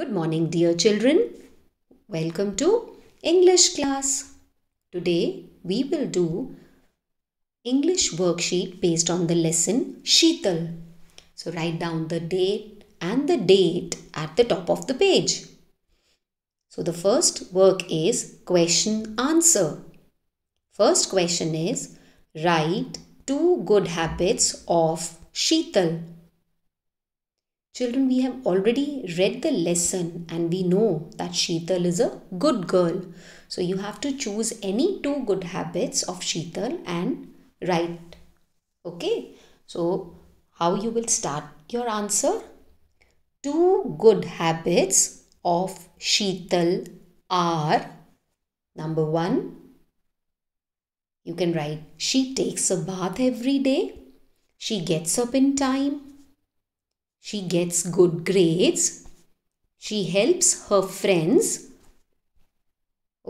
Good morning, dear children. Welcome to English class. Today we will do English worksheet based on the lesson Sheetal. So write down the date and the date at the top of the page. So the first work is question answer. First question is write two good habits of Sheetal. Children, we have already read the lesson and we know that Sheetal is a good girl. So you have to choose any two good habits of Sheetal and write. Okay, so how you will start your answer? Two good habits of Sheetal are number one, you can write, she takes a bath every day, she gets up in time, she gets good grades. She helps her friends.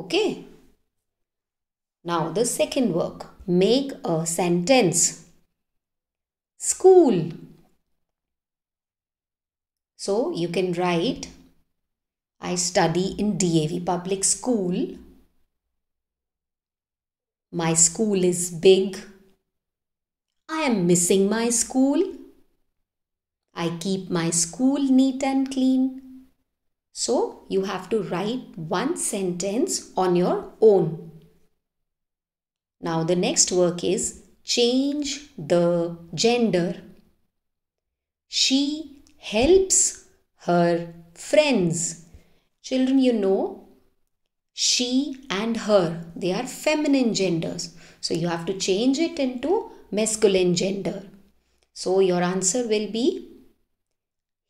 Okay. Now the second work. Make a sentence. School. So you can write I study in DAV public school. My school is big. I am missing my school. I keep my school neat and clean. So you have to write one sentence on your own. Now the next work is change the gender. She helps her friends. Children, you know, she and her, they are feminine genders. So you have to change it into masculine gender. So your answer will be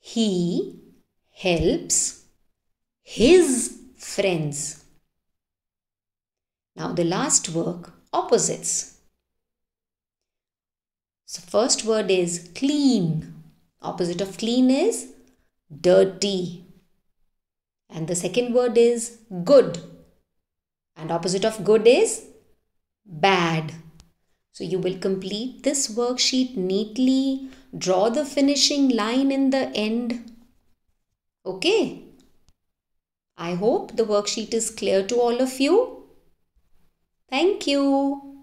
he helps his friends. Now the last work opposites. So first word is clean. Opposite of clean is dirty. And the second word is good. And opposite of good is bad. So you will complete this worksheet neatly, draw the finishing line in the end. Okay. I hope the worksheet is clear to all of you. Thank you.